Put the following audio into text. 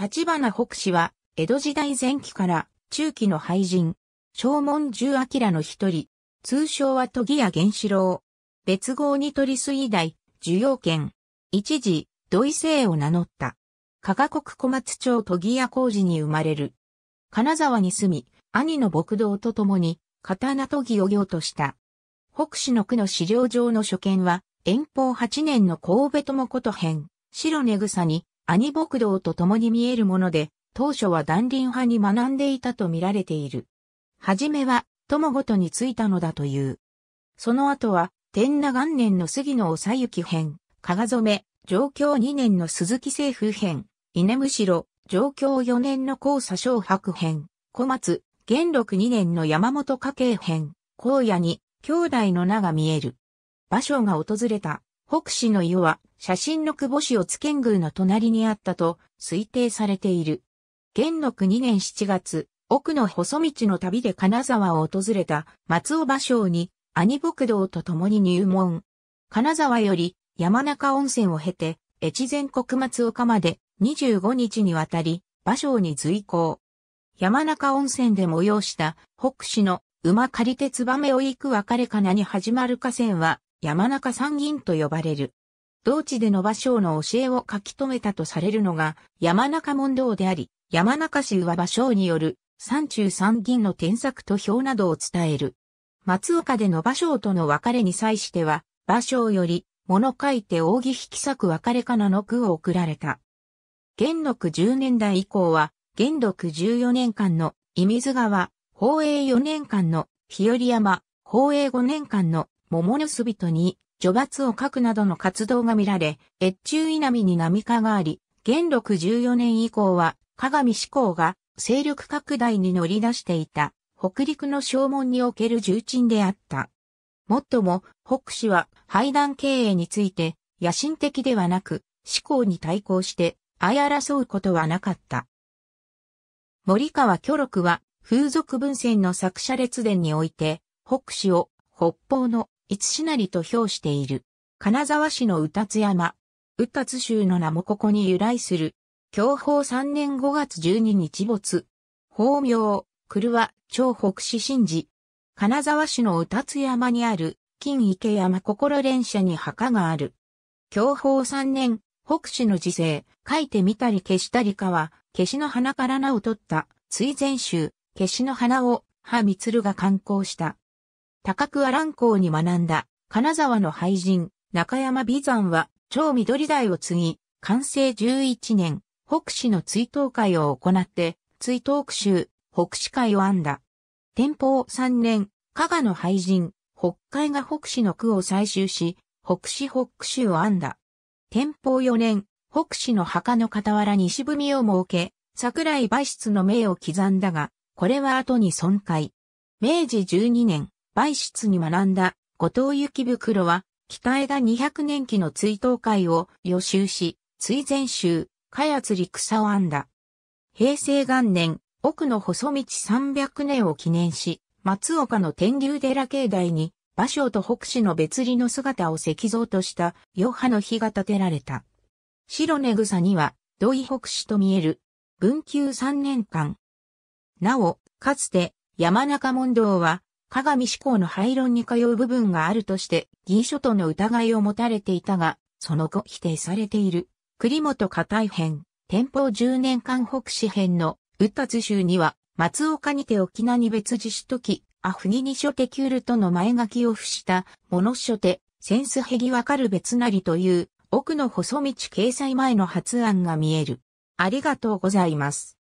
立花北氏は、江戸時代前期から中期の俳人、正門十明の一人、通称は研ぎや源四郎。別号に取り水大、受容権。一時、土井姓を名乗った。加賀国小松町研ぎ屋工事に生まれる。金沢に住み、兄の牧道と共に、刀研ぎを業とした。北氏の区の資料上の所見は、遠方八年の神戸友こと編、白根草に、兄牧道と共に見えるもので、当初は断輪派に学んでいたと見られている。はじめは、友ごとについたのだという。その後は、天那元年の杉野正幸編、加賀染、上京2年の鈴木政府編、稲むしろ、上京4年の高佐昌白編、小松、元禄2年の山本家系編、荒野に、兄弟の名が見える。場所が訪れた北市の湯は、写真の久保市を津県宮の隣にあったと推定されている。元禄2年7月、奥の細道の旅で金沢を訪れた松尾芭蕉に兄牧道と共に入門。金沢より山中温泉を経て、越前国松岡まで25日にわたり、芭蕉に随行。山中温泉で催した北市の馬借り鉄場目を行く別れかなに始まる河川は、山中三銀と呼ばれる。同地での芭蕉の教えを書き留めたとされるのが山中問答であり、山中氏は芭蕉による山中三銀の添削と表などを伝える。松岡での芭蕉との別れに際しては、芭蕉より物書いて扇引き裂く別れかなの句を送られた。元禄10年代以降は、元禄14年間の伊水川、宝永4年間の日和山、宝永5年間の桃の巣人に、除罰を書くなどの活動が見られ、越中稲見に波化があり、元禄14年以降は、鏡志向が勢力拡大に乗り出していた、北陸の正門における重鎮であった。もっとも、北氏は、廃団経営について、野心的ではなく、志向に対抗して、相争うことはなかった。森川巨録は、風俗文献の作者列伝において、北氏を北方の五なりと評している。金沢市の宇達山。宇達州の名もここに由来する。教法3年5月12日没。法名、狂わ、超北市神事。金沢市の宇達山にある、金池山心連社に墓がある。教法3年、北市の時世、書いてみたり消したりかは、消しの花から名を取った、追善集、消しの花を、葉光が観光した。高桑蘭校に学んだ、金沢の俳人、中山美山は、超緑台を継ぎ、完成11年、北市の追悼会を行って、追悼区州、北市会を編んだ。天保3年、加賀の俳人、北海が北市の区を採集し、北市北州を編んだ。天保4年、北市の墓の傍ら西文を設け、桜井梅室の名を刻んだが、これは後に損壊。明治12年、売室に学んだ後藤幸袋は、北枝200年期の追悼会を予習し、追前集、かやつり草を編んだ。平成元年、奥の細道300年を記念し、松岡の天竜寺境内に、馬蕉と北市の別離の姿を石像とした余波の日が建てられた。白根草には、土井北市と見える、文久3年間。なお、かつて、山中問答は、鏡志向の廃論に通う部分があるとして、議書との疑いを持たれていたが、その後否定されている。栗本家大編、天保十年間北史編の、うったつ集には、松岡にて沖縄に別自主時、アフギニ書手キュルとの前書きを付した、物書手、センスヘギわかる別なりという、奥の細道掲載前の発案が見える。ありがとうございます。